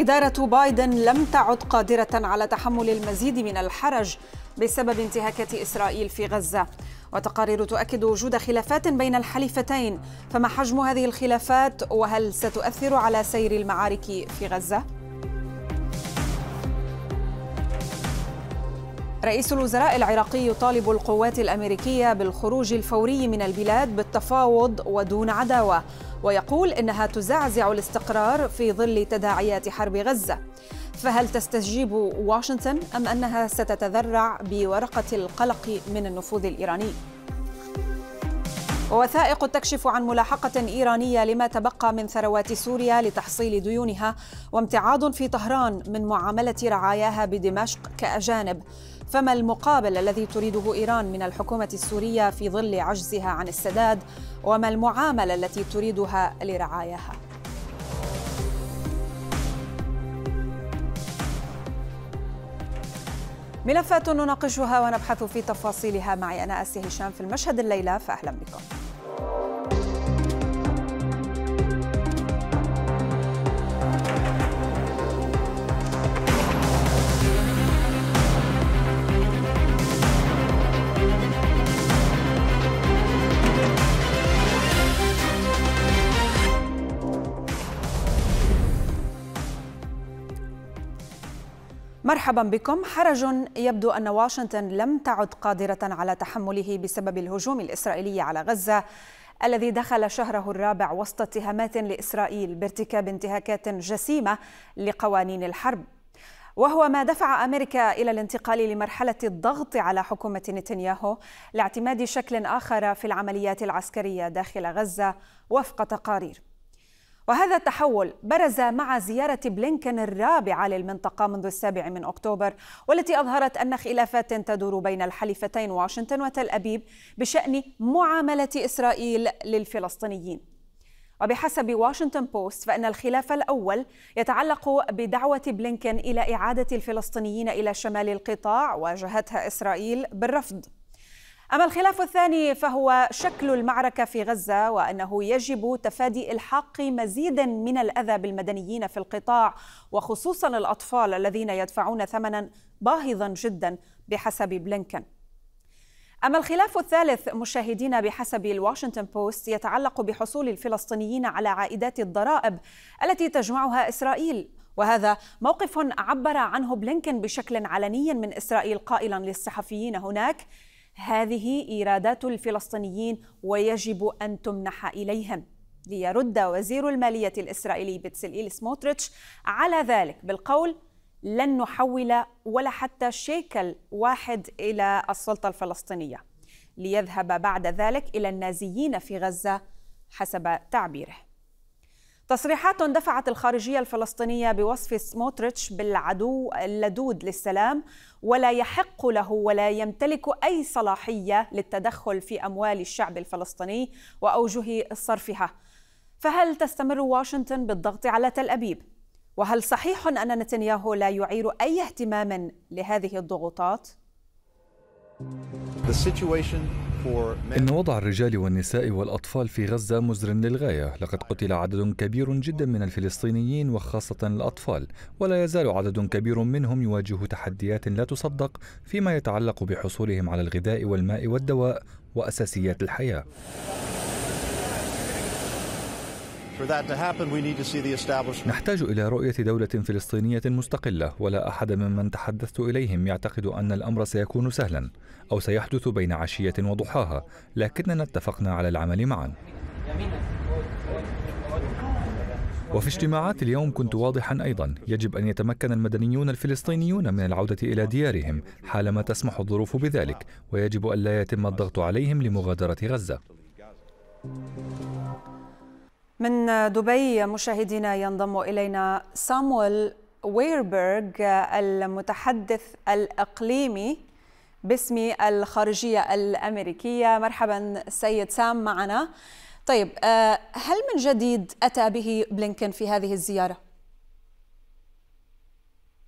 إدارة بايدن لم تعد قادرة على تحمل المزيد من الحرج بسبب انتهاكات إسرائيل في غزة وتقارير تؤكد وجود خلافات بين الحليفتين فما حجم هذه الخلافات وهل ستؤثر على سير المعارك في غزة؟ رئيس الوزراء العراقي يطالب القوات الامريكيه بالخروج الفوري من البلاد بالتفاوض ودون عداوه ويقول انها تزعزع الاستقرار في ظل تداعيات حرب غزه فهل تستجيب واشنطن ام انها ستتذرع بورقه القلق من النفوذ الايراني ووثائق تكشف عن ملاحقة إيرانية لما تبقى من ثروات سوريا لتحصيل ديونها وامتعاض في طهران من معاملة رعاياها بدمشق كأجانب فما المقابل الذي تريده إيران من الحكومة السورية في ظل عجزها عن السداد وما المعاملة التي تريدها لرعاياها؟ ملفات نناقشها ونبحث في تفاصيلها معي أنا أسي هشام في المشهد الليلة فأهلا بكم مرحبا بكم حرج يبدو أن واشنطن لم تعد قادرة على تحمله بسبب الهجوم الإسرائيلي على غزة الذي دخل شهره الرابع وسط اتهامات لإسرائيل بارتكاب انتهاكات جسيمة لقوانين الحرب وهو ما دفع امريكا الى الانتقال لمرحله الضغط على حكومه نتنياهو لاعتماد شكل اخر في العمليات العسكريه داخل غزه وفق تقارير وهذا التحول برز مع زيارة بلينكن الرابعة للمنطقة منذ السابع من أكتوبر والتي أظهرت أن خلافات تدور بين الحليفتين واشنطن وتل أبيب بشأن معاملة إسرائيل للفلسطينيين وبحسب واشنطن بوست فإن الخلاف الأول يتعلق بدعوة بلينكن إلى إعادة الفلسطينيين إلى شمال القطاع واجهتها إسرائيل بالرفض أما الخلاف الثاني فهو شكل المعركة في غزة وأنه يجب تفادي إلحاق مزيد من الأذى بالمدنيين في القطاع وخصوصا الأطفال الذين يدفعون ثمنا باهظا جدا بحسب بلينكن أما الخلاف الثالث مشاهدين بحسب الواشنطن بوست يتعلق بحصول الفلسطينيين على عائدات الضرائب التي تجمعها إسرائيل وهذا موقف عبر عنه بلينكن بشكل علني من إسرائيل قائلا للصحفيين هناك هذه إيرادات الفلسطينيين ويجب أن تمنح إليهم ليرد وزير المالية الإسرائيلي إيل سموتريتش على ذلك بالقول لن نحول ولا حتى شيكل واحد إلى السلطة الفلسطينية ليذهب بعد ذلك إلى النازيين في غزة حسب تعبيره تصريحات دفعت الخارجية الفلسطينية بوصف سموتريتش بالعدو اللدود للسلام ولا يحق له ولا يمتلك أي صلاحية للتدخل في أموال الشعب الفلسطيني وأوجه صرفها فهل تستمر واشنطن بالضغط على تل أبيب؟ وهل صحيح أن نتنياهو لا يعير أي اهتمام لهذه الضغوطات؟ The situation إن وضع الرجال والنساء والأطفال في غزة مزر للغاية لقد قتل عدد كبير جدا من الفلسطينيين وخاصة الأطفال ولا يزال عدد كبير منهم يواجه تحديات لا تصدق فيما يتعلق بحصولهم على الغذاء والماء والدواء وأساسيات الحياة نحتاج إلى رؤية دولة فلسطينية مستقلة ولا أحد ممن تحدثت إليهم يعتقد أن الأمر سيكون سهلا أو سيحدث بين عشية وضحاها لكننا اتفقنا على العمل معا وفي اجتماعات اليوم كنت واضحا ايضا يجب ان يتمكن المدنيون الفلسطينيون من العوده الى ديارهم حالما تسمح الظروف بذلك ويجب الا يتم الضغط عليهم لمغادره غزه من دبي مشاهدينا ينضم الينا سامويل ويربرغ المتحدث الاقليمي باسم الخارجيه الامريكيه مرحبا سيد سام معنا طيب آه، هل من جديد اتى به بلينكن في هذه الزياره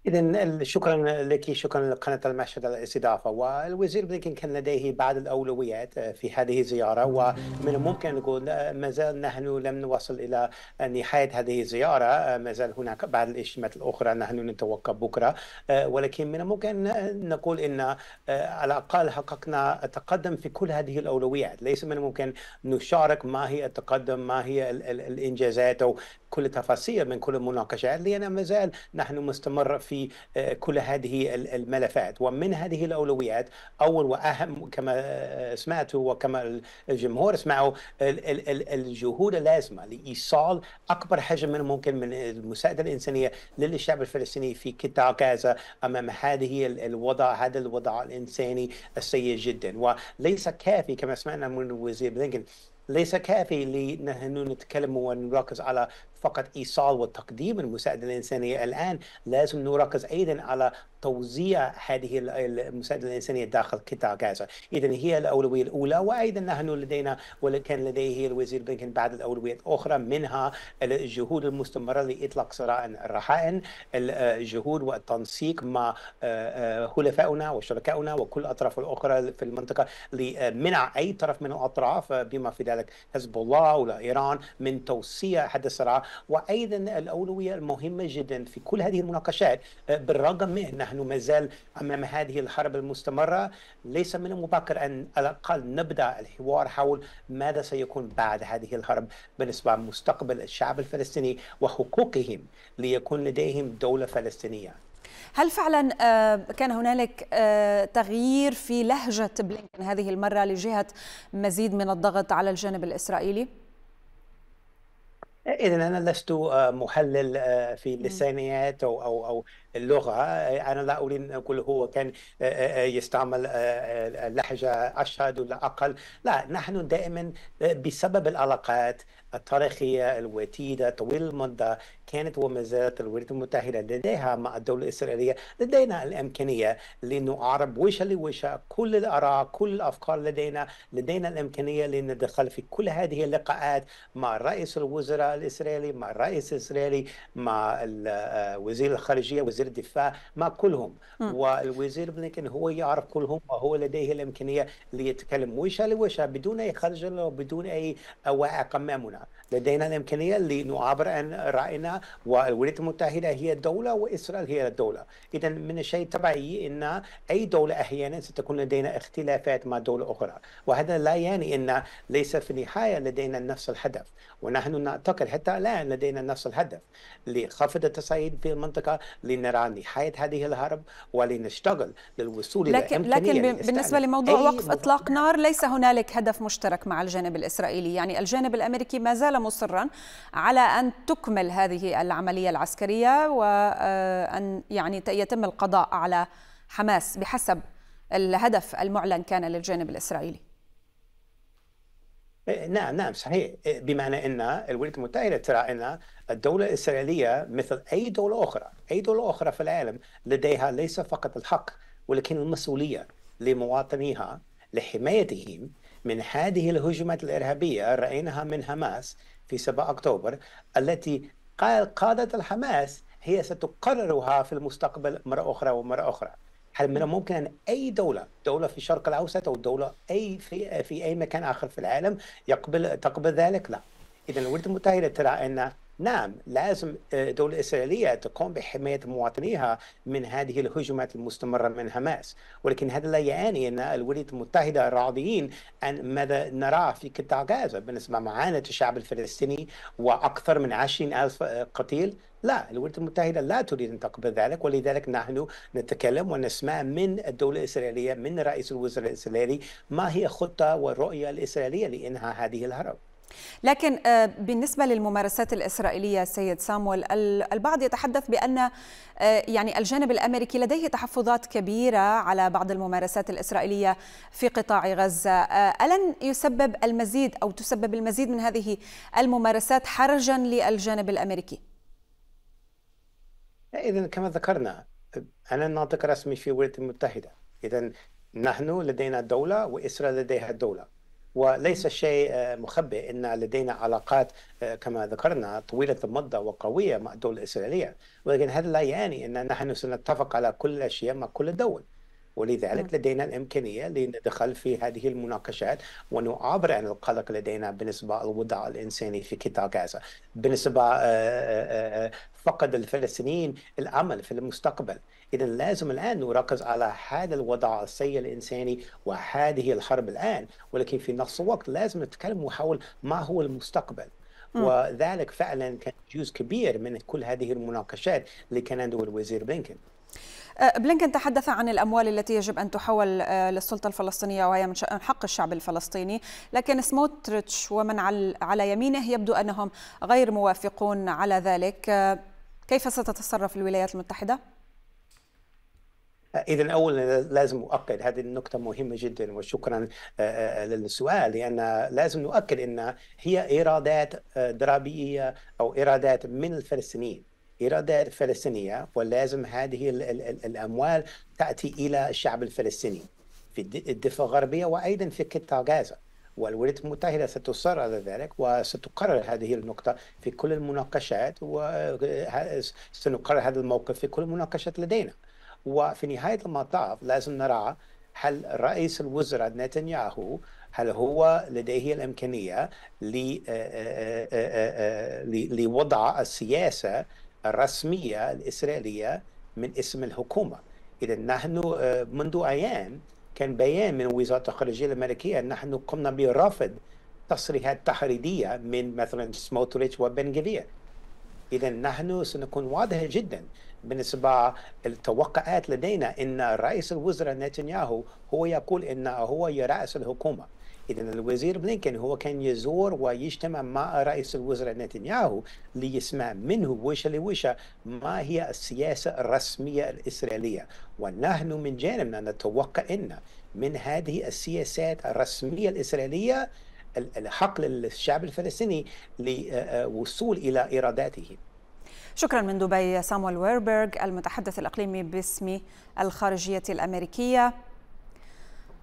إذا شكرا لك شكرا لقناة المشهد على الاستضافة والوزير بلينكن كان لديه بعض الأولويات آه، في هذه الزيارة ومن الممكن أن نقول آه، ما زال نحن لم نوصل إلى آه، نهاية هذه الزيارة ما زال هناك بعض الاجتماعات الأخرى نحن نتوقع بكرة ولكن من الممكن أن نقول أن على الأقل حققنا تقدم في كل هذه الأولويات ليس من الممكن نشارك ما هي التقدم ما هي الإنجازات أو كل تفاصيل من كل المناقشات لأن ما زال نحن مستمر في آه، كل هذه الملفات ومن هذه الأولويات أول وأهم كما آه، سمعت وكما الجمهور سمعوا الجهود اللازمة لإيصال أكبر حجم ممكن من المساعدة الإنسانية للشعب الفلسطيني في قطاع غزة أمام هذه الوضع هذا الوضع الإنساني السيء جدا وليس كافي كما سمعنا من وزير بلينكن ليس كافي لنحن نتكلم ونركز على فقط ايصال وتقديم المساعده الانسانيه الان لازم نركز ايضا على توزيع هذه المساعده الانسانيه داخل قطاع غزه، اذا هي الاولويه الاولى وايضا نحن لدينا وكان لديه الوزير بلينكن بعض الاولويات اخرى منها الجهود المستمره لاطلاق صراع الرحائن، الجهود والتنسيق مع حلفائنا آه، آه، وشركائنا وكل الاطراف الاخرى في المنطقه لمنع اي طرف من الاطراف آه، بما في ذلك حزب الله ولا ايران من توسيع هذا الصراع وايضا الاولويه المهمه جدا في كل هذه المناقشات آه، بالرغم من نحن ما زال امام هذه الحرب المستمره ليس من المبكر ان على الاقل نبدا الحوار حول ماذا سيكون بعد هذه الحرب بالنسبه لمستقبل الشعب الفلسطيني وحقوقهم ليكون لديهم دوله فلسطينيه. هل فعلا آه، كان هنالك آه، تغيير في لهجه بلينكن هذه المره لجهه مزيد من الضغط على الجانب الاسرائيلي؟ إذا أنا لست آه، محلل آه، في اللسانيات أو أو أو اللغة آه، أنا لا أريد أن أقول هو كان يستعمل لهجة أشهد ولا أقل لا نحن دائما بسبب العلاقات التاريخية الوتيدة طويل المدة كانت وما زالت الولايات المتحدة لديها مع الدولة الإسرائيلية لدينا الإمكانية لنعرب وجه لوجه كل الآراء كل الأفكار لدينا لدينا الإمكانية لندخل في كل هذه اللقاءات مع رئيس الوزراء الإسرائيلي مع الرئيس الإسرائيلي مع آه، وزير الخارجية وزير الدفاع مع كلهم م. والوزير بلينكن هو يعرف كلهم وهو لديه الإمكانية ليتكلم وجه لوجه بدون أي خجل وبدون أي عوائق أمامنا لدينا الامكانيه لنعبر عن راينا والولايات المتحده هي الدوله واسرائيل هي الدوله اذا من الشيء الطبيعي ان اي دوله احيانا ستكون لدينا اختلافات مع دوله اخرى وهذا لا يعني ان ليس في النهايه لدينا نفس الهدف ونحن نعتقد حتى الان لدينا نفس الهدف لخفض التصعيد في المنطقه لنرى نهايه هذه الحرب ولنشتغل للوصول لكن الى لكن بالنسبه لموضوع وقف اطلاق نار ليس هنالك هدف مشترك مع الجانب الاسرائيلي يعني الجانب الامريكي ما زال مصرا على أن تكمل هذه العملية العسكرية وأن يعني يتم القضاء على حماس بحسب الهدف المعلن كان للجانب الإسرائيلي إيه، نعم نعم صحيح إيه، بمعنى ان الولايات المتحده ترى ان الدوله الاسرائيليه مثل اي دوله اخرى اي دوله اخرى في العالم لديها ليس فقط الحق ولكن المسؤوليه لمواطنيها لحمايتهم من هذه الهجمات الإرهابية رأيناها من حماس في 7 أكتوبر التي قادة الحماس هي ستقررها في المستقبل مرة أخرى ومرة أخرى هل من الممكن أن أي دولة دولة في الشرق الأوسط أو دولة أي في, في أي مكان آخر في العالم يقبل تقبل ذلك؟ لا إذا الولايات المتحدة ترى أن نعم لازم الدولة آه، الإسرائيلية تقوم بحماية مواطنيها من هذه الهجمات المستمرة من حماس ولكن هذا لا يعني أن الولايات المتحدة راضيين عن ماذا نراه في قطاع غزة بالنسبة معاناة الشعب الفلسطيني وأكثر من عشرين ألف قتيل لا الولايات المتحدة لا تريد أن تقبل ذلك ولذلك نحن نتكلم ونسمع من الدولة الإسرائيلية من رئيس الوزراء الإسرائيلي ما هي خطة والرؤية الإسرائيلية لإنهاء هذه الهرب لكن آه، بالنسبه للممارسات الاسرائيليه سيد سامويل البعض يتحدث بان آه، يعني الجانب الامريكي لديه تحفظات كبيره على بعض الممارسات الاسرائيليه في قطاع غزه آه، الن يسبب المزيد او تسبب المزيد من هذه الممارسات حرجا للجانب الامريكي اذا كما ذكرنا انا ناطق رسمي في الولايات المتحده اذا نحن لدينا دوله واسرائيل لديها دوله وليس شيء آه، مخبئ ان لدينا علاقات آه، كما ذكرنا طويله المده وقويه مع الدول الاسرائيليه ولكن هذا لا يعني ان نحن سنتفق على كل الاشياء مع كل الدول ولذلك نعم. لدينا الامكانيه لندخل في هذه المناقشات ونعبر عن القلق لدينا بالنسبه للوضع الانساني في قطاع غزه، بالنسبه آه، فقد الفلسطينيين الامل في المستقبل، إذا لازم الآن نركز على هذا الوضع السيء الإنساني وهذه الحرب الآن ولكن في نفس الوقت لازم نتكلم حول ما هو المستقبل وذلك فعلا كان جزء كبير من كل هذه المناقشات اللي كان عنده الوزير بلينكن أه، بلينكن تحدث عن الأموال التي يجب أن تحول أه، للسلطة الفلسطينية وهي من حق الشعب الفلسطيني لكن سموتريتش ومن على يمينه يبدو أنهم غير موافقون على ذلك أه، كيف ستتصرف الولايات المتحدة؟ إذا أولا لازم أؤكد هذه النقطة مهمة جدا وشكرا آه، آه، للسؤال لأن لازم نؤكد أن هي إيرادات آه، درابية أو إيرادات من الفلسطينيين إيرادات فلسطينية ولازم هذه الأموال تأتي إلى الشعب الفلسطيني في الضفة الغربية وأيضا في قطاع غازة والولايات المتحدة ستصر على ذلك وستقرر هذه النقطة في كل المناقشات وسنقرر هذا الموقف في كل المناقشات لدينا وفي نهاية المطاف لازم نرى هل رئيس الوزراء نتنياهو هل هو لديه الإمكانية آه، آه، آه، لوضع السياسة الرسمية الإسرائيلية من اسم الحكومة إذا نحن منذ أيام كان بيان من وزارة الخارجية الأمريكية نحن قمنا برفض تصريحات تحريضية من مثلا سموتريتش وبن إذا نحن سنكون واضحة جدا بالنسبة التوقعات لدينا أن رئيس الوزراء نتنياهو هو يقول أنه هو يرأس الحكومة إذا الوزير بلينكن هو كان يزور ويجتمع مع رئيس الوزراء نتنياهو ليسمع منه وش لوش ما هي السياسة الرسمية الإسرائيلية ونحن من جانبنا نتوقع أن من هذه السياسات الرسمية الإسرائيلية الحق للشعب الفلسطيني للوصول إلى إراداته شكرا من دبي سامويل ويربرغ المتحدث الإقليمي باسم الخارجية الأمريكية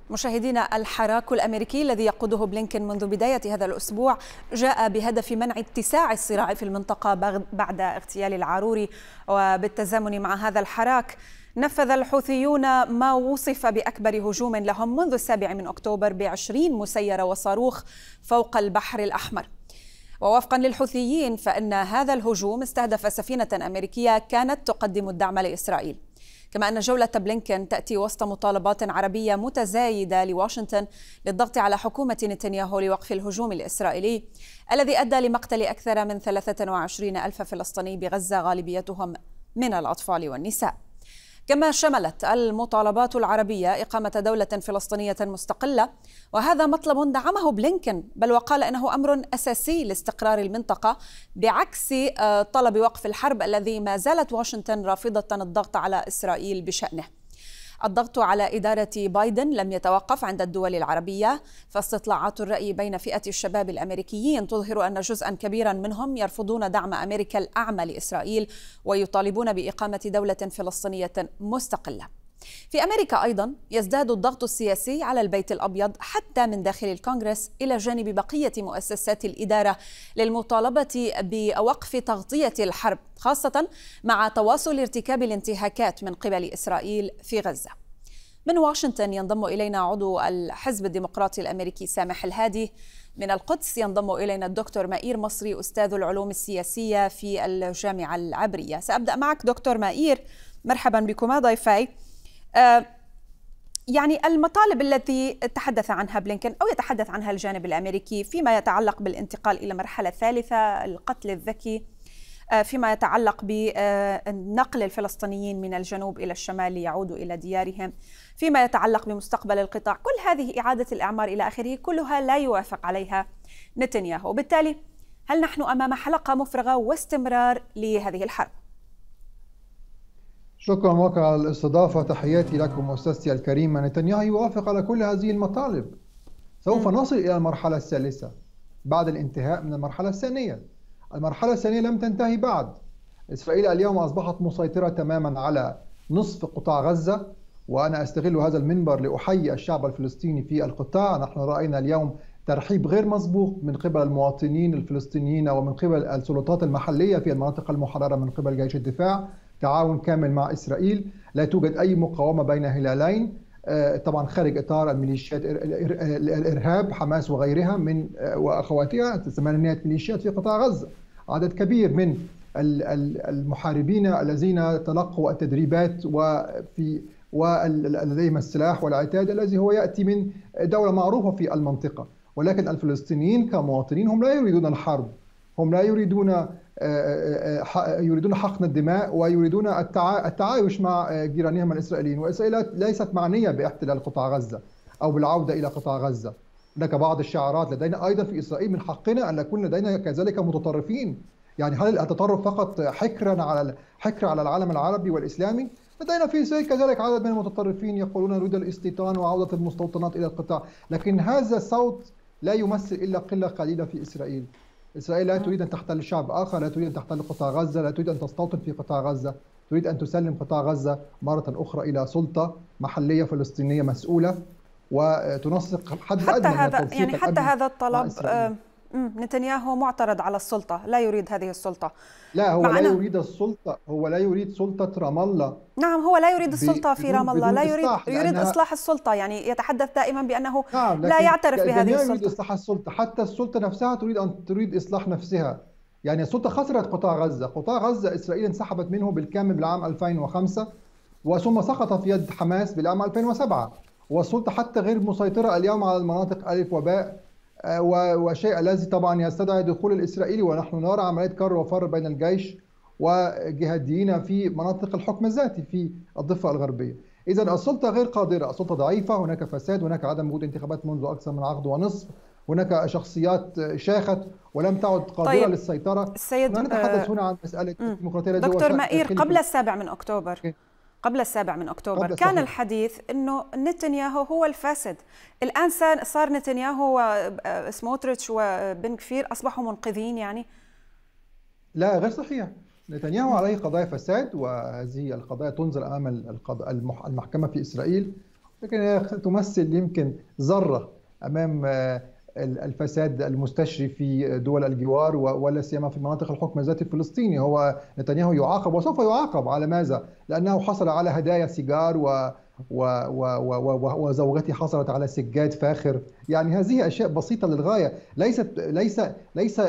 مشاهدينا الحراك الامريكي الذي يقوده بلينكن منذ بدايه هذا الاسبوع جاء بهدف منع اتساع الصراع في المنطقه بعد اغتيال العاروري وبالتزامن مع هذا الحراك نفذ الحوثيون ما وصف باكبر هجوم لهم منذ السابع من اكتوبر بعشرين مسيره وصاروخ فوق البحر الاحمر ووفقا للحوثيين فإن هذا الهجوم استهدف سفينة أمريكية كانت تقدم الدعم لإسرائيل كما أن جولة بلينكن تأتي وسط مطالبات عربية متزايدة لواشنطن للضغط على حكومة نتنياهو لوقف الهجوم الإسرائيلي الذي أدى لمقتل أكثر من 23 ألف فلسطيني بغزة غالبيتهم من الأطفال والنساء كما شملت المطالبات العربية إقامة دولة فلسطينية مستقلة وهذا مطلب دعمه بلينكن بل وقال إنه أمر أساسي لاستقرار المنطقة بعكس آه، طلب وقف الحرب الذي ما زالت واشنطن رافضة الضغط على إسرائيل بشأنه الضغط على إدارة بايدن لم يتوقف عند الدول العربية فاستطلاعات الرأي بين فئة الشباب الأمريكيين تظهر أن جزءا كبيرا منهم يرفضون دعم أمريكا الأعمى لإسرائيل ويطالبون بإقامة دولة فلسطينية مستقلة في أمريكا أيضا يزداد الضغط السياسي على البيت الأبيض حتى من داخل الكونغرس إلى جانب بقية مؤسسات الإدارة للمطالبة بوقف تغطية الحرب خاصة مع تواصل ارتكاب الانتهاكات من قبل إسرائيل في غزة من واشنطن ينضم إلينا عضو الحزب الديمقراطي الأمريكي سامح الهادي من القدس ينضم إلينا الدكتور مائير مصري أستاذ العلوم السياسية في الجامعة العبرية سأبدأ معك دكتور مائير مرحبا بكما ضيفي آه، يعني المطالب التي تحدث عنها بلينكن او يتحدث عنها الجانب الامريكي فيما يتعلق بالانتقال الى مرحله ثالثه القتل الذكي آه، فيما يتعلق بنقل الفلسطينيين من الجنوب الى الشمال ليعودوا الى ديارهم فيما يتعلق بمستقبل القطاع كل هذه اعاده الاعمار الى اخره كلها لا يوافق عليها نتنياهو وبالتالي هل نحن امام حلقه مفرغه واستمرار لهذه الحرب شكرا لك على الاستضافة تحياتي لكم أستاذتي الكريمة نتنياهو يوافق على كل هذه المطالب سوف نصل إلى المرحلة الثالثة بعد الانتهاء من المرحلة الثانية المرحلة الثانية لم تنتهي بعد إسرائيل اليوم أصبحت مسيطرة تماما على نصف قطاع غزة وأنا أستغل هذا المنبر لأحيي الشعب الفلسطيني في القطاع نحن رأينا اليوم ترحيب غير مسبوق من قبل المواطنين الفلسطينيين ومن قبل السلطات المحلية في المناطق المحررة من قبل جيش الدفاع تعاون كامل مع إسرائيل لا توجد أي مقاومة بين هلالين آه، طبعا خارج اطار الميليشيات الارهاب حماس وغيرها من آه، واخواتها ثمانية ميليشيات في قطاع غزه عدد كبير من المحاربين الذين تلقوا التدريبات وفي ولديهم السلاح والعتاد الذي هو ياتي من دوله معروفه في المنطقه ولكن الفلسطينيين كمواطنين هم لا يريدون الحرب هم لا يريدون آه، آه، آه، يريدون حقن الدماء ويريدون التعايش مع جيرانهم الاسرائيليين، واسرائيل ليست معنيه باحتلال قطاع غزه او بالعوده الى قطاع غزه. هناك بعض الشعارات لدينا ايضا في اسرائيل من حقنا ان نكون لدينا كذلك متطرفين. يعني هل التطرف فقط حكرا على حكر على العالم العربي والاسلامي؟ لدينا في اسرائيل كذلك عدد من المتطرفين يقولون نريد الاستيطان وعوده المستوطنات الى القطاع، لكن هذا الصوت لا يمثل الا قله قليله في اسرائيل. إسرائيل لا تريد أن تحتل شعب آخر لا تريد أن تحتل قطاع غزة لا تريد أن تستوطن في قطاع غزة تريد أن تسلم قطاع غزة مرة أخرى إلى سلطة محلية فلسطينية مسؤولة وتنسق حد حتى أدنى هذا يعني حتى هذا الطلب نتنياهو معترض على السلطة لا يريد هذه السلطة لا هو معنا. لا يريد السلطة هو لا يريد سلطة رام الله نعم هو لا يريد السلطة في رام الله لا يريد إصلاح يريد إصلاح السلطة يعني يتحدث دائما بأنه نعم لا يعترف بهذه السلطة يريد إصلاح السلطة حتى السلطة نفسها تريد أن تريد إصلاح نفسها يعني السلطة خسرت قطاع غزة قطاع غزة إسرائيل انسحبت منه بالكامل بالعام 2005 وثم سقط في يد حماس بالعام 2007 والسلطة حتى غير مسيطرة اليوم على المناطق ألف وباء آه، وشيء الذي طبعا يستدعي دخول الإسرائيلي ونحن نرى عملية كر وفر بين الجيش وجهاديين في مناطق الحكم الذاتي في الضفة الغربية إذا السلطة غير قادرة السلطة ضعيفة هناك فساد هناك عدم وجود انتخابات منذ أكثر من عقد ونصف هناك شخصيات شاخت ولم تعد قادرة طيب. للسيطرة السيد نتحدث آه، هنا عن مسألة الديمقراطية دكتور مائير قبل السابع من أكتوبر قبل السابع من اكتوبر كان صحيح. الحديث انه نتنياهو هو الفاسد الان صار نتنياهو وسموتريتش آه، وبن آه، كفير اصبحوا منقذين يعني لا غير صحيح نتنياهو عليه قضايا فساد وهذه القضايا تنزل امام المحكمه في اسرائيل لكن هي تمثل يمكن ذره امام آه، الفساد المستشري في دول الجوار ولا سيما في مناطق الحكم الذاتي الفلسطيني هو نتنياهو يعاقب وسوف يعاقب على ماذا؟ لأنه حصل على هدايا سيجار و و و و وزوجتي حصلت على سجاد فاخر يعني هذه أشياء بسيطة للغاية ليست ليس ليس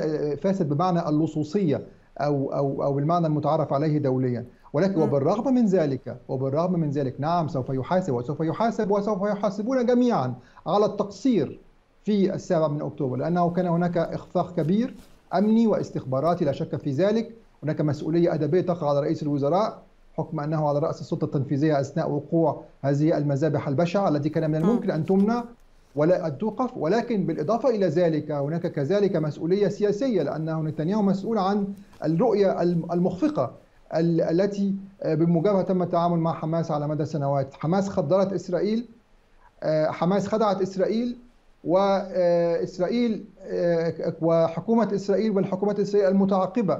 فاسد بمعنى اللصوصية أو أو أو المعنى المتعارف عليه دوليا ولكن وبالرغم من ذلك وبالرغم من ذلك نعم سوف يحاسب وسوف يحاسب وسوف يحاسبون جميعا على التقصير في السابع من أكتوبر لأنه كان هناك إخفاق كبير أمني واستخباراتي لا شك في ذلك هناك مسؤولية أدبية تقع على رئيس الوزراء حكم أنه على رأس السلطة التنفيذية أثناء وقوع هذه المذابح البشعة التي كان من آه. الممكن أن تمنع ولا أن توقف ولكن بالإضافة إلى ذلك هناك كذلك مسؤولية سياسية لأنه نتنياهو مسؤول عن الرؤية المخفقة التي بمجابهه تم التعامل مع حماس على مدى سنوات حماس خدرت إسرائيل آه، حماس خدعت إسرائيل وإسرائيل وحكومة إسرائيل والحكومات الإسرائيلية المتعاقبة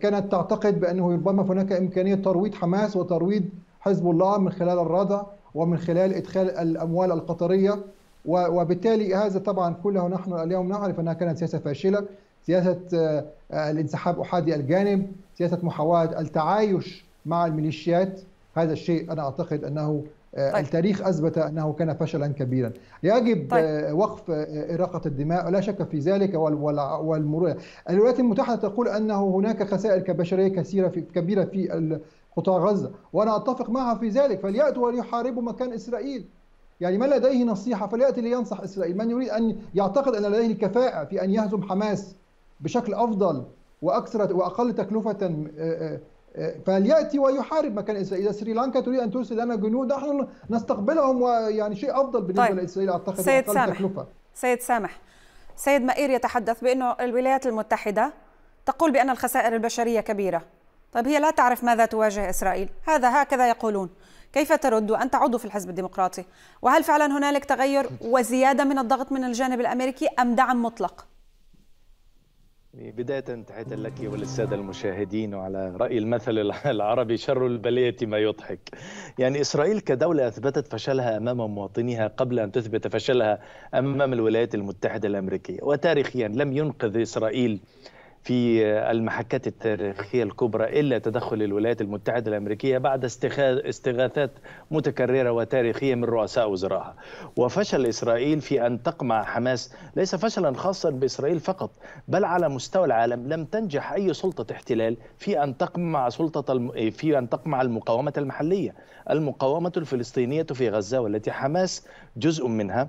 كانت تعتقد بأنه ربما هناك إمكانية ترويض حماس وترويض حزب الله من خلال الردع ومن خلال إدخال الأموال القطرية وبالتالي هذا طبعا كله نحن اليوم نعرف أنها كانت سياسة فاشلة سياسة آه، الانسحاب أحادي الجانب سياسة محاولة التعايش مع الميليشيات هذا الشيء أنا أعتقد أنه طيب. التاريخ اثبت انه كان فشلا كبيرا يجب طيب. وقف اراقه الدماء لا شك في ذلك والمرور الولايات المتحده تقول انه هناك خسائر كبشريه كثيره في كبيره في قطاع غزه وانا اتفق معها في ذلك فلياتوا وليحاربوا مكان اسرائيل يعني من لديه نصيحه فلياتي لينصح اسرائيل من يريد ان يعتقد ان لديه الكفاءه في ان يهزم حماس بشكل افضل واكثر واقل تكلفه فلياتي ويحارب مكان اسرائيل، اذا سريلانكا تريد ان ترسل لنا جنود نحن نستقبلهم ويعني شيء افضل بالنسبه طيب. لاسرائيل اعتقد سيد سامح تكلفة. سيد سامح سيد مائير يتحدث بانه الولايات المتحده تقول بان الخسائر البشريه كبيره، طيب هي لا تعرف ماذا تواجه اسرائيل، هذا هكذا يقولون، كيف ترد وانت عضو في الحزب الديمقراطي؟ وهل فعلا هنالك تغير وزياده من الضغط من الجانب الامريكي ام دعم مطلق؟ بداية تحية لك وللسادة المشاهدين وعلى رأي المثل العربي شر البلية ما يضحك يعني إسرائيل كدولة أثبتت فشلها أمام مواطنيها قبل أن تثبت فشلها أمام الولايات المتحدة الأمريكية وتاريخيا لم ينقذ إسرائيل في المحكات التاريخية الكبرى إلا تدخل الولايات المتحدة الأمريكية بعد استغاثات متكررة وتاريخية من رؤساء وزرائها وفشل إسرائيل في أن تقمع حماس ليس فشلا خاصا بإسرائيل فقط بل على مستوى العالم لم تنجح أي سلطة احتلال في أن تقمع سلطة الم... إيه، في أن تقمع المقاومة المحلية المقاومة الفلسطينية في غزة والتي حماس جزء منها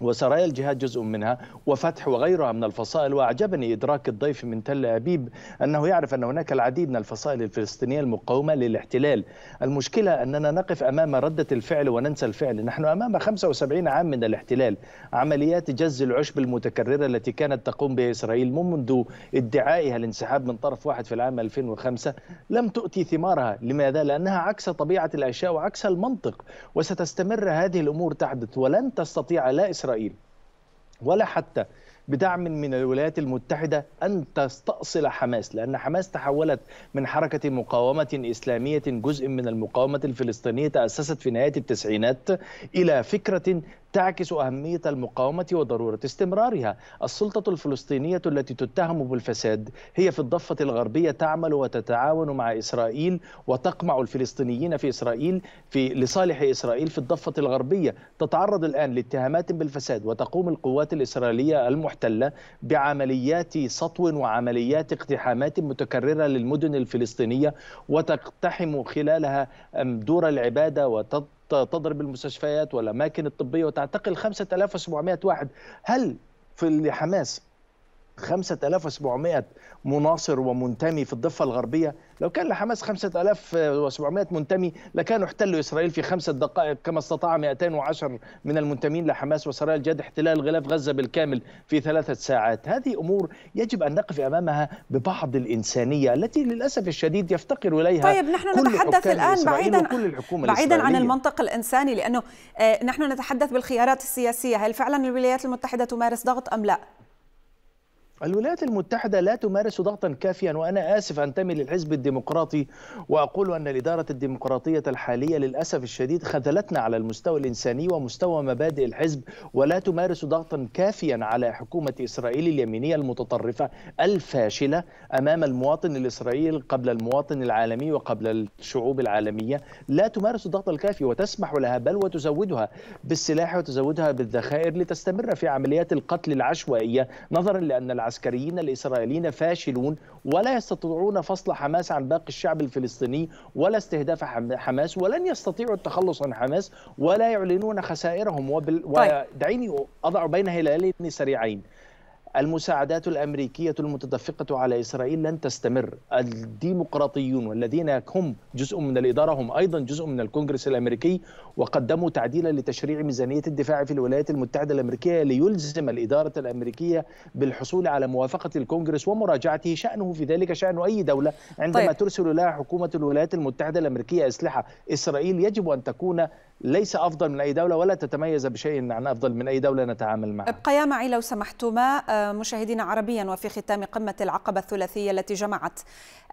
وسرايا الجهاد جزء منها وفتح وغيرها من الفصائل واعجبني ادراك الضيف من تل ابيب انه يعرف ان هناك العديد من الفصائل الفلسطينيه المقاومه للاحتلال المشكله اننا نقف امام رده الفعل وننسى الفعل نحن امام 75 عام من الاحتلال عمليات جز العشب المتكرره التي كانت تقوم بها اسرائيل منذ ادعائها الانسحاب من طرف واحد في العام 2005 لم تؤتي ثمارها لماذا لانها عكس طبيعه الاشياء وعكس المنطق وستستمر هذه الامور تحدث ولن تستطيع لا اسرائيل إسرائيل ولا حتى بدعم من الولايات المتحدة أن تستأصل حماس لأن حماس تحولت من حركة مقاومة إسلامية جزء من المقاومة الفلسطينية تأسست في نهاية التسعينات إلى فكرة تعكس أهمية المقاومة وضرورة استمرارها السلطة الفلسطينية التي تتهم بالفساد هي في الضفة الغربية تعمل وتتعاون مع إسرائيل وتقمع الفلسطينيين في إسرائيل في لصالح إسرائيل في الضفة الغربية تتعرض الآن لاتهامات بالفساد وتقوم القوات الإسرائيلية المحتلة بعمليات سطو وعمليات اقتحامات متكررة للمدن الفلسطينية وتقتحم خلالها دور العبادة وتط تضرب المستشفيات والأماكن الطبية وتعتقل 5700 واحد هل في حماس 5700 مناصر ومنتمي في الضفة الغربية لو كان لحماس 5700 منتمي لكانوا احتلوا إسرائيل في خمسة دقائق كما استطاع 210 من المنتمين لحماس وسرايا الجاد احتلال غلاف غزة بالكامل في ثلاثة ساعات هذه أمور يجب أن نقف أمامها ببعض الإنسانية التي للأسف الشديد يفتقر إليها طيب نحن كل نتحدث الآن بعيدا وكل الحكومة بعيدا عن المنطق الإنساني لأنه آه، نحن نتحدث بالخيارات السياسية هل فعلا الولايات المتحدة تمارس ضغط أم لا؟ الولايات المتحدة لا تمارس ضغطا كافيا وأنا آسف أنتمي للحزب الديمقراطي وأقول أن الإدارة الديمقراطية الحالية للأسف الشديد خذلتنا على المستوى الإنساني ومستوى مبادئ الحزب ولا تمارس ضغطا كافيا على حكومة إسرائيل اليمينية المتطرفة الفاشلة أمام المواطن الإسرائيلي قبل المواطن العالمي وقبل الشعوب العالمية لا تمارس الضغط الكافي وتسمح لها بل وتزودها بالسلاح وتزودها بالذخائر لتستمر في عمليات القتل العشوائية نظرا لأن العشوائية العسكريين الإسرائيليين فاشلون ولا يستطيعون فصل حماس عن باقي الشعب الفلسطيني ولا استهداف حماس ولن يستطيعوا التخلص عن حماس ولا يعلنون خسائرهم وبال... طيب. ودعيني أضع بين هلالين سريعين المساعدات الامريكيه المتدفقه على اسرائيل لن تستمر، الديمقراطيون والذين هم جزء من الاداره هم ايضا جزء من الكونغرس الامريكي وقدموا تعديلا لتشريع ميزانيه الدفاع في الولايات المتحده الامريكيه ليلزم الاداره الامريكيه بالحصول على موافقه الكونغرس ومراجعته شانه في ذلك شان اي دوله عندما طيب. ترسل لها حكومه الولايات المتحده الامريكيه اسلحه، اسرائيل يجب ان تكون ليس افضل من اي دوله ولا تتميز بشيء عن افضل من اي دوله نتعامل معها. ابقيا معي لو سمحتما آه، مشاهدينا عربيا وفي ختام قمه العقبه الثلاثيه التي جمعت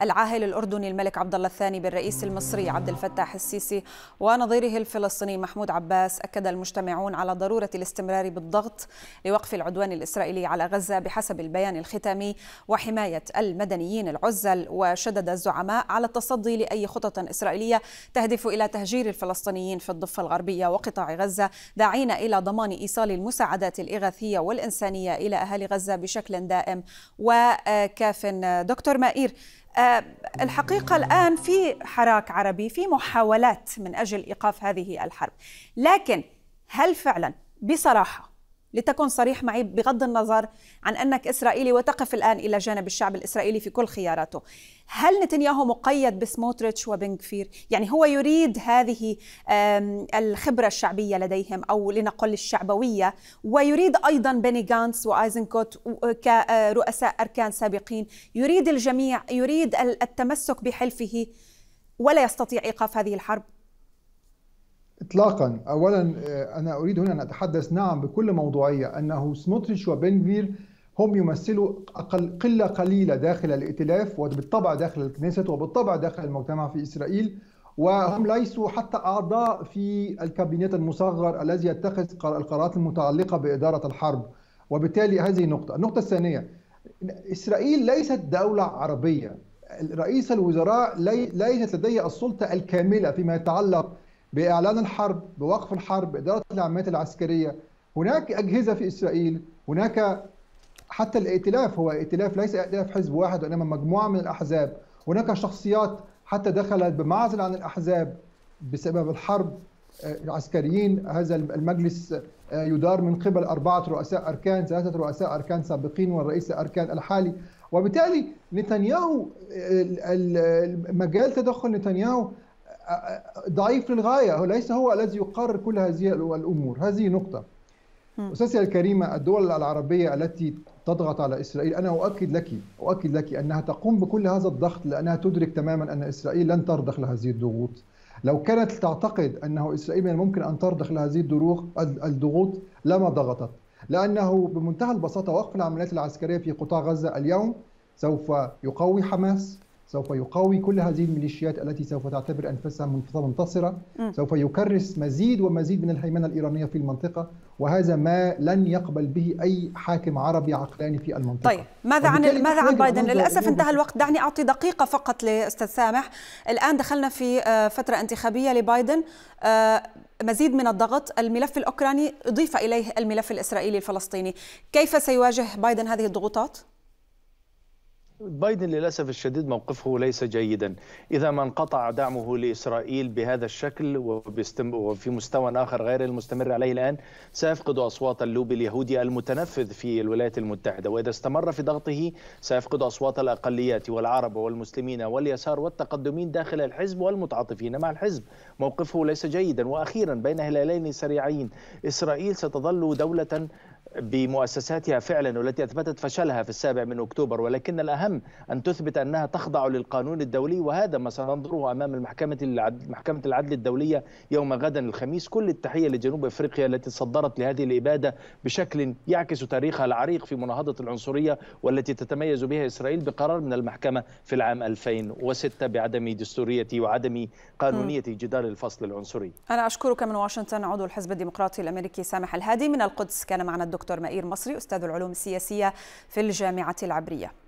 العاهل الاردني الملك عبد الله الثاني بالرئيس المصري عبد الفتاح السيسي ونظيره الفلسطيني محمود عباس اكد المجتمعون على ضروره الاستمرار بالضغط لوقف العدوان الاسرائيلي على غزه بحسب البيان الختامي وحمايه المدنيين العزل وشدد الزعماء على التصدي لاي خطط اسرائيليه تهدف الى تهجير الفلسطينيين في الضفه الضفة الغربية وقطاع غزة داعين إلى ضمان إيصال المساعدات الإغاثية والإنسانية إلى أهالي غزة بشكل دائم وكاف دكتور مائير آه، الحقيقة الآن في حراك عربي في محاولات من أجل إيقاف هذه الحرب لكن هل فعلا بصراحة لتكن صريح معي بغض النظر عن انك اسرائيلي وتقف الان الى جانب الشعب الاسرائيلي في كل خياراته، هل نتنياهو مقيد بسموتريتش وبنكفير؟ يعني هو يريد هذه الخبره الشعبيه لديهم او لنقل الشعبويه ويريد ايضا بيني غانس وايزنكوت كرؤساء آه، اركان سابقين، يريد الجميع يريد التمسك بحلفه ولا يستطيع ايقاف هذه الحرب اطلاقا اولا آه، انا اريد هنا ان اتحدث نعم بكل موضوعيه انه سموتريتش وبنفير هم يمثلوا أقل قله قليله داخل الائتلاف وبالطبع داخل الكنيسة وبالطبع داخل المجتمع في اسرائيل وهم ليسوا حتى اعضاء في الكابينيت المصغر الذي يتخذ القرارات المتعلقه باداره الحرب وبالتالي هذه نقطه النقطه الثانيه اسرائيل ليست دوله عربيه رئيس الوزراء ليست لديه السلطه الكامله فيما يتعلق باعلان الحرب بوقف الحرب باداره العمليات العسكريه هناك اجهزه في اسرائيل هناك حتى الائتلاف هو ائتلاف ليس ائتلاف حزب واحد وانما مجموعه من الاحزاب هناك شخصيات حتى دخلت بمعزل عن الاحزاب بسبب الحرب آه، العسكريين هذا المجلس آه، يدار من قبل أربعة رؤساء أركان ثلاثة رؤساء أركان سابقين والرئيس الأركان الحالي وبالتالي نتنياهو آه، مجال تدخل نتنياهو ضعيف للغايه ليس هو الذي يقرر كل هذه الامور هذه نقطه أستاذتي الكريمة الدول العربية التي تضغط على إسرائيل أنا أؤكد لك أؤكد لك أنها تقوم بكل هذا الضغط لأنها تدرك تماما أن إسرائيل لن ترضخ لهذه الضغوط لو كانت تعتقد أنه إسرائيل من الممكن أن ترضخ لهذه الضغوط لما ضغطت لأنه بمنتهى البساطة وقف العمليات العسكرية في قطاع غزة اليوم سوف يقوي حماس سوف يقوي كل هذه الميليشيات التي سوف تعتبر انفسها منتصره سوف يكرس مزيد ومزيد من الهيمنه الايرانيه في المنطقه وهذا ما لن يقبل به اي حاكم عربي عقلاني في المنطقه طيب ماذا عن ماذا عن بايدن للاسف انتهى الوقت دعني اعطي دقيقه فقط لاستاذ سامح الان دخلنا في آه، فتره انتخابيه لبايدن آه، مزيد من الضغط الملف الاوكراني اضيف اليه الملف الاسرائيلي الفلسطيني كيف سيواجه بايدن هذه الضغوطات بايدن للاسف الشديد موقفه ليس جيدا، اذا ما انقطع دعمه لاسرائيل بهذا الشكل وفي مستوى اخر غير المستمر عليه الان سيفقد اصوات اللوبي اليهودي المتنفذ في الولايات المتحده، واذا استمر في ضغطه سيفقد اصوات الاقليات والعرب والمسلمين واليسار والتقدمين داخل الحزب والمتعاطفين مع الحزب، موقفه ليس جيدا، واخيرا بين هلالين سريعين اسرائيل ستظل دوله بمؤسساتها فعلا والتي اثبتت فشلها في السابع من اكتوبر ولكن الاهم ان تثبت انها تخضع للقانون الدولي وهذا ما سننظره امام المحكمه العدل محكمه العدل الدوليه يوم غدا الخميس كل التحيه لجنوب افريقيا التي صدرت لهذه الاباده بشكل يعكس تاريخها العريق في مناهضه العنصريه والتي تتميز بها اسرائيل بقرار من المحكمه في العام 2006 بعدم دستوريه وعدم قانونيه جدار الفصل العنصري. انا اشكرك من واشنطن عضو الحزب الديمقراطي الامريكي سامح الهادي من القدس كان معنا الدكتور الدكتور مئير مصري أستاذ العلوم السياسية في الجامعة العبرية